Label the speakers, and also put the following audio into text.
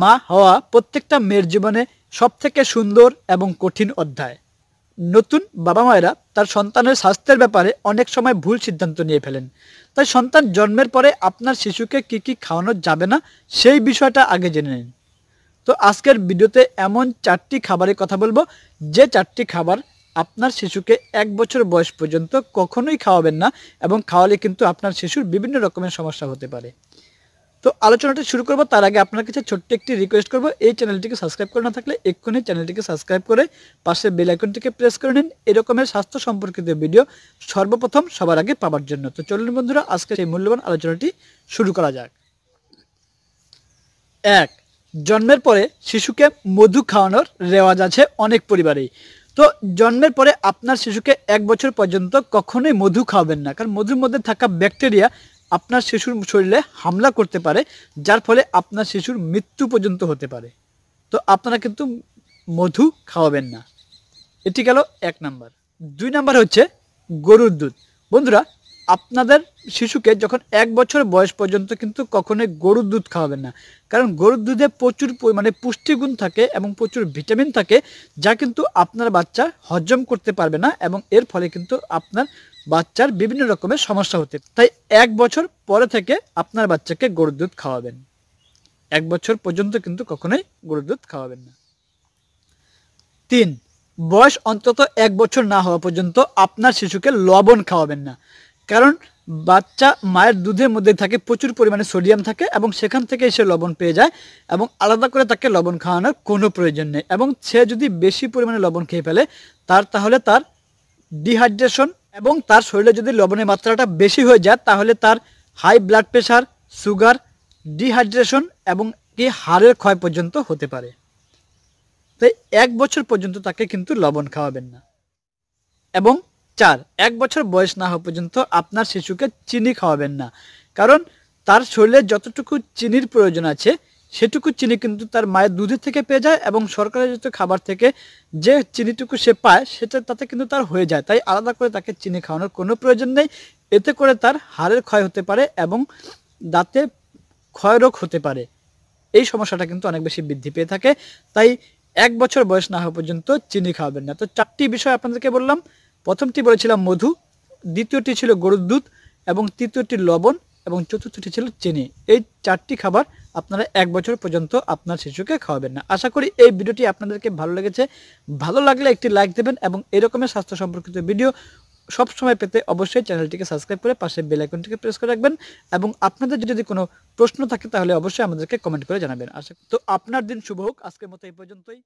Speaker 1: মা হওয়া প্রত্যেকটা মেয়ের জীবনে সবথেকে সুন্দর এবং কঠিন অধ্যায় নতুন বাবা মায়েরা তার সন্তানের স্বাস্থ্যের ব্যাপারে অনেক সময় ভুল সিদ্ধান্ত নিয়ে ফেলেন তাই সন্তান জন্মের পরে আপনার শিশুকে কি কি খাওয়ানো যাবে না সেই বিষয়টা আগে জেনে নিন তো আজকের ভিডিওতে এমন চারটি খাবারের কথা বলবো যে চারটি খাবার আপনার শিশুকে এক বছর বয়স পর্যন্ত কখনোই খাওয়াবেন না এবং খাওয়ালে কিন্তু আপনার শিশুর বিভিন্ন রকমের সমস্যা হতে পারে তো আলোচনাটা শুরু করবো তার আগে আপনার কাছে ছোট্ট একটি রিকোয়েস্ট করবো এই চ্যানেলটিকে সাবস্ক্রাইব করে না থাকলে এক্ষুনি চ্যানেলটিকে সাবস্ক্রাইব করে পাশে বেল প্রেস করে নিন এরকমের স্বাস্থ্য সম্পর্কিত ভিডিও সর্বপ্রথম সবার আগে পাওয়ার জন্য তো চলুন বন্ধুরা আজকে সেই মূল্যবান আলোচনাটি শুরু করা যাক এক জন্মের পরে শিশুকে মধু খাওয়ানোর রেওয়াজ আছে অনেক পরিবারেই তো জন্মের পরে আপনার শিশুকে এক বছর পর্যন্ত কখনোই মধু খাওয়াবেন না কারণ মধুর মধ্যে থাকা ব্যাকটেরিয়া আপনার শিশুর শরীরে হামলা করতে পারে যার ফলে আপনার শিশুর মৃত্যু পর্যন্ত হতে পারে তো আপনারা কিন্তু মধু খাওয়াবেন না এটি গেল এক নাম্বার দুই নাম্বার হচ্ছে গরুর দুধ বন্ধুরা আপনাদের শিশুকে যখন এক বছর বয়স পর্যন্ত কিন্তু কখনোই গরুর দুধ খাওয়াবেন না কারণ গরুর দুধে প্রচুর পরিমাণে পুষ্টিগুণ থাকে এবং প্রচুর ভিটামিন থাকে যা কিন্তু আপনার বাচ্চা হজম করতে পারবে না এবং এর ফলে কিন্তু আপনার বাচ্চার বিভিন্ন রকমের সমস্যা হতে তাই এক বছর পরে থেকে আপনার বাচ্চাকে গরুর দুধ খাওয়াবেন এক বছর পর্যন্ত কিন্তু কখনোই গরুর দুধ খাওয়াবেন না তিন বয়স অন্তত এক বছর না হওয়া পর্যন্ত আপনার শিশুকে লবণ খাওয়াবেন না কারণ বাচ্চা মায়ের দুধের মধ্যে থাকে প্রচুর পরিমাণে সোডিয়াম থাকে এবং সেখান থেকে সে লবণ পেয়ে যায় এবং আলাদা করে তাকে লবণ খাওয়ানোর কোনো প্রয়োজন নেই এবং সে যদি বেশি পরিমাণে লবণ খেয়ে ফেলে তার তাহলে তার ডিহাইড্রেশন এবং তার শরীরে যদি লবণের মাত্রাটা বেশি হয়ে যায় তাহলে তার high blood pressure sugar dehydration এবং কি হাড়ের ক্ষয় পর্যন্ত হতে পারে তাই এক বছর পর্যন্ত তাকে কিন্তু লবণ খাওয়াবেন না এবং চার এক বছর বয়স না হওয়া পর্যন্ত আপনার শিশুকে চিনি খাওয়াবেন না কারণ তার শরীরে যতটুকু চিনির প্রয়োজন আছে সেটুকু চিনি কিন্তু তার মায়ের দুধের থেকে পেয়ে যায় এবং যত খাবার থেকে যে চিনিটুকু সে পায় সেটা তাতে কিন্তু তার হয়ে যায় তাই আলাদা করে তাকে চিনি খাওয়ানোর কোনো প্রয়োজন নেই এতে করে তার হাড়ের ক্ষয় হতে পারে এবং দাঁতে ক্ষয় রোগ হতে পারে এই সমস্যাটা কিন্তু অনেক বেশি বৃদ্ধি পেয়ে থাকে তাই এক বছর বয়স না হওয়া পর্যন্ত চিনি খাওয়াবেন না তো চারটি বিষয় আপনাদেরকে বললাম প্রথমটি বলেছিলাম মধু দ্বিতীয়টি ছিল গরুর দুধ এবং তৃতীয়টি লবণ এবং চতুর্থটি ছিল চিনি এই চারটি খাবার আপনারা এক বছর পর্যন্ত আপনার শিশুকে খাওয়াবেন না আশা করি এই ভিডিওটি আপনাদেরকে ভালো লেগেছে ভালো লাগলে একটি লাইক দেবেন এবং এরকমের স্বাস্থ্য সম্পর্কিত ভিডিও সবসময় পেতে অবশ্যই চ্যানেলটিকে সাবস্ক্রাইব করে পাশে বেলাইকনটিকে প্রেস করে রাখবেন এবং আপনাদের যদি কোনো প্রশ্ন থাকে তাহলে অবশ্যই আমাদেরকে কমেন্ট করে জানাবেন আশা তো আপনার দিন শুভ হোক আজকের মতো এই পর্যন্তই